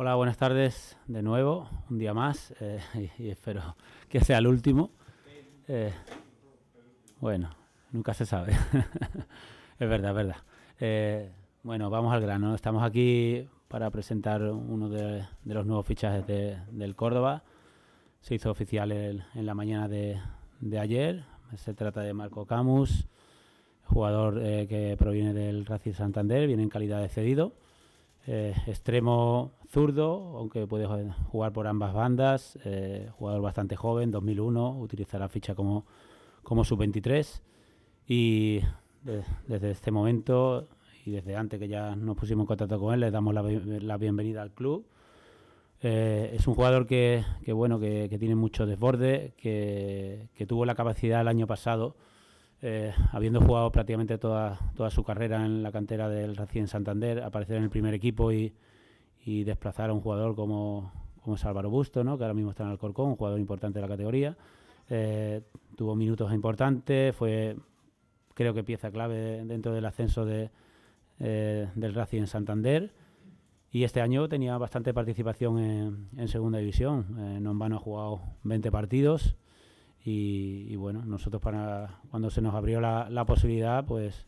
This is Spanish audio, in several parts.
Hola, buenas tardes de nuevo, un día más eh, y, espero que sea el último. Eh, bueno, nunca se sabe. es verdad, es verdad. Eh, bueno, vamos al grano. Estamos aquí para presentar uno de, los nuevos fichajes del Córdoba. Se hizo oficial en la mañana de, de, ayer. Se trata de Marco Camus, jugador que proviene del Racing Santander, viene en calidad de cedido eh, extremo zurdo, aunque puede jugar por ambas bandas, eh, jugador bastante joven, 2001, utiliza la ficha como, como sub-23 y desde este momento y desde antes que ya nos pusimos en contacto con él, le damos la, bienvenida al club. Eh, es un jugador que, bueno, tiene mucho desborde, que, que tuvo la capacidad el año pasado eh, habiendo jugado prácticamente toda, toda su carrera en la cantera del Racing Santander, aparecer en el primer equipo y, desplazar a un jugador como, como Álvaro Busto, que ahora mismo está en Alcorcón, un jugador importante de la categoría. Eh, tuvo minutos importantes, fue creo que pieza clave dentro del ascenso eh, del Racing Santander. Y este año tenía bastante participación en, Segunda División. no en vano ha jugado 20 partidos y, bueno, nosotros para cuando se nos abrió la, posibilidad, pues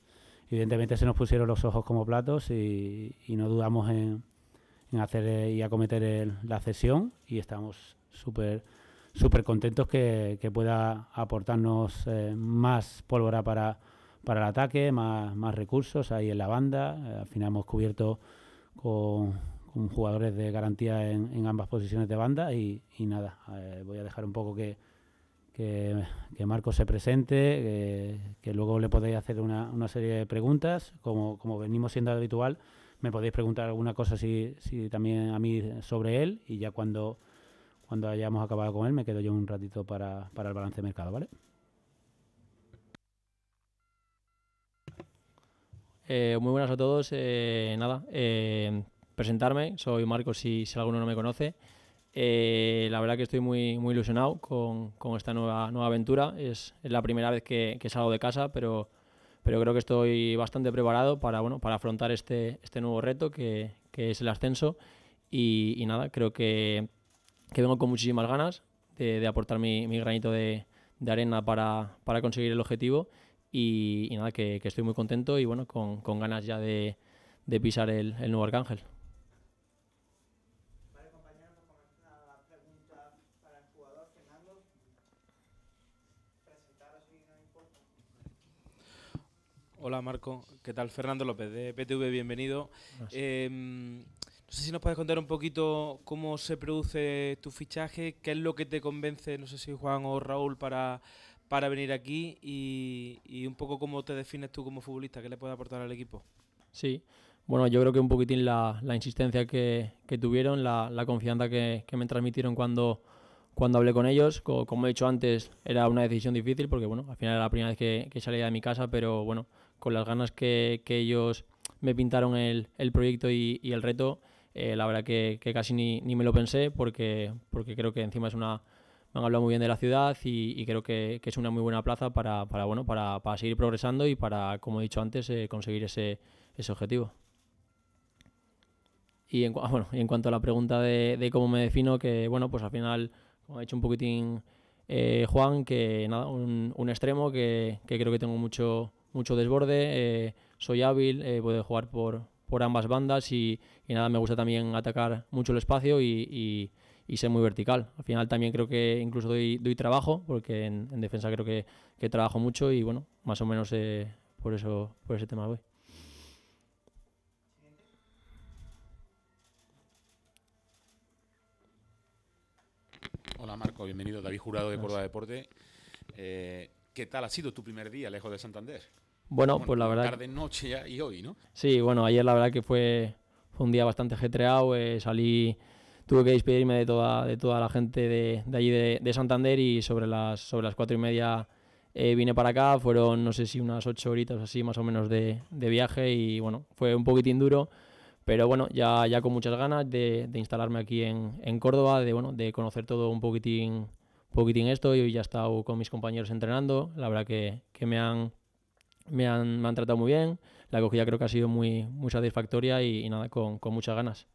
evidentemente se nos pusieron los ojos como platos y, no dudamos en, hacer y acometer la cesión y estamos súper súper contentos que, pueda aportarnos eh, más pólvora para, el ataque, más, más recursos ahí en la banda. Eh, al final hemos cubierto con, jugadores de garantía en, ambas posiciones de banda y, nada, eh, voy a dejar un poco que, que, que Marcos se presente, que, luego le podéis hacer una, serie de preguntas, como, como, venimos siendo habitual, me podéis preguntar alguna cosa si, también a mí sobre él y ya cuando, cuando hayamos acabado con él me quedo yo un ratito para, para el balance de mercado, ¿vale? Eh, muy buenas a todos. Eh, nada, eh, presentarme. Soy Marcos si, si alguno no me conoce. Eh, la verdad que estoy muy, muy ilusionado con, con esta nueva, nueva aventura. Es, la primera vez que, que, salgo de casa, pero, pero creo que estoy bastante preparado para, bueno, para afrontar este, este nuevo reto que, que es el ascenso. Y, nada, creo que, que, vengo con muchísimas ganas de, aportar mi, granito de, arena para, para conseguir el objetivo. Y, nada, que, estoy muy contento y bueno, con, con ganas ya de, de pisar el nuevo Arcángel. Hola Marco, ¿qué tal? Fernando López de PTV, bienvenido. Em, no sé si nos puedes contar un poquito cómo se produce tu fichaje, qué es lo que te convence, no sé si Juan o Raúl, para, para venir aquí y, un poco cómo te defines tú como futbolista, qué le puede aportar al equipo. Sí, bueno, yo creo que un poquitín la, insistencia que, tuvieron, la, confianza que, me transmitieron cuando, cuando hablé con ellos, como, he dicho antes, era una decisión difícil porque, bueno, al final era la primera vez que, salía de mi casa, pero bueno, con las ganas que, ellos me pintaron el, proyecto y, el reto, eh, la verdad que, casi ni, me lo pensé porque, porque creo que encima es una... Me han hablado muy bien de la ciudad y, creo que, es una muy buena plaza para, bueno, para, seguir progresando y para, como he dicho antes, eh, conseguir ese, objetivo. Y en, cuanto a la pregunta de, de cómo me defino, que bueno, pues al final ha hecho un poquitín eh, Juan, que nada, un, extremo que, creo que tengo mucho, mucho desborde, eh, soy hábil, eh, puedo jugar por, por ambas bandas y, nada, me gusta también atacar mucho el espacio y, y, ser muy vertical. Al final también creo que incluso doy, doy trabajo, porque en, defensa creo que, que, trabajo mucho y bueno, más o menos por, eso, por ese tema voy. Hola Marco, bienvenido. David Jurado de Córdoba Deporte. Eh, ¿Qué tal ha sido tu primer día lejos de Santander? Bueno, pues la verdad... Tarde, noche y hoy, ¿no? Sí, bueno, ayer la verdad que fue, fue un día bastante ajetreado. Eh, salí, tuve que despedirme de toda, de toda la gente de, de allí de, de, Santander y sobre las, sobre las cuatro y media eh, vine para acá. Fueron, no sé si unas ocho horitas así más o menos de, de viaje y bueno, fue un poquitín duro pero bueno, ya, ya con muchas ganas de, de instalarme aquí en, en, Córdoba, de, bueno, de conocer todo un poquitín, poquitín esto. y ya he estado con mis compañeros entrenando, la verdad que, me, han, me, han, tratado muy bien. La acogida creo que ha sido muy, muy satisfactoria y, y nada, con, con muchas ganas.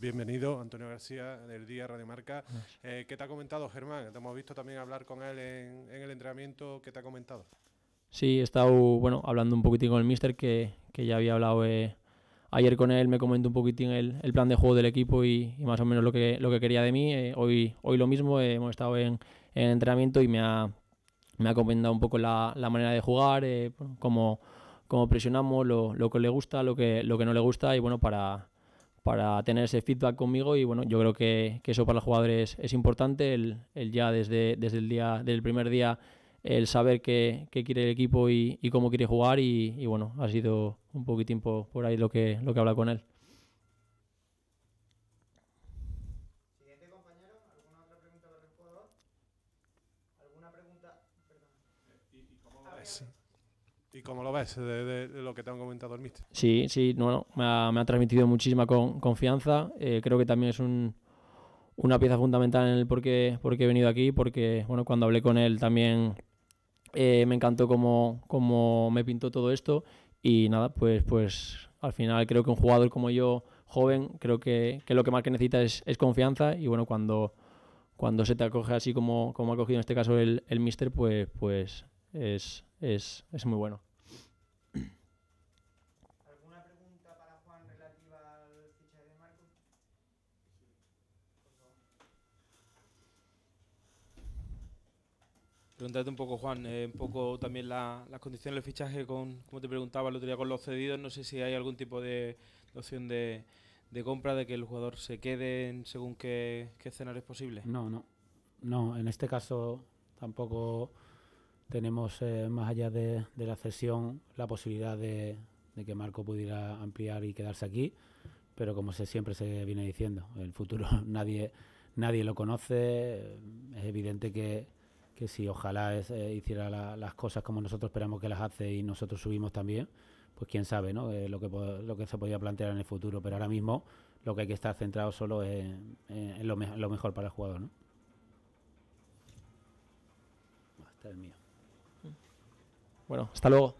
bienvenido. Antonio García, del Día Radio Marca. Eh, ¿Qué te ha comentado Germán? hemos visto también hablar con él en, el entrenamiento. ¿Qué te ha comentado? Sí, he estado bueno, hablando un poquitín con el mister, que, que ya había hablado eh, ayer con él. Me comentó un poquitín el, el plan de juego del equipo y, más o menos lo que, lo que quería de mí. Eh, hoy, hoy lo mismo, hemos estado en, en, entrenamiento y me ha, me ha comentado un poco la, la manera de jugar, como cómo, presionamos, lo, lo que le gusta, lo que, lo que no le gusta y bueno, para para tener ese feedback conmigo y bueno, yo creo que, eso para los jugadores es importante, el, ya desde, desde el día, del primer día, el saber qué, quiere el equipo y, cómo quiere jugar y, bueno, ha sido un poquitín por, por ahí lo que, lo que habla con él. ¿Y cómo lo ves de, lo que te han comentado el míster? Sí, sí, no, me ha, transmitido muchísima confianza. Eh, creo que también es una pieza fundamental en el por qué, por he venido aquí, porque bueno, cuando hablé con él también eh, me encantó cómo, me pintó todo esto. Y nada, pues, pues al final creo que un jugador como yo, joven, creo que, lo que más que necesita es, confianza. Y bueno, cuando, cuando se te acoge así como, como ha acogido en este caso el, el mister, pues, pues es, es, es muy bueno. Preguntarte un poco, Juan, eh, un poco también las condiciones del fichaje, con, como te preguntaba el otro día con los cedidos, no sé si hay algún tipo de, opción de, compra, de que el jugador se quede según qué, escenario es posible. No, no, no, en este caso tampoco tenemos, eh, más allá de, la cesión, la posibilidad de, que Marco pudiera ampliar y quedarse aquí, pero como se, siempre se viene diciendo, el futuro nadie, nadie lo conoce, es evidente que que si ojalá eh, hiciera las cosas como nosotros esperamos que las hace y nosotros subimos también, pues quién sabe eh, lo, que, lo se podía plantear en el futuro. Pero ahora mismo lo que hay que estar centrado solo es eh, en, lo, mejor para el jugador. ¿no? Hasta el Bueno, hasta luego.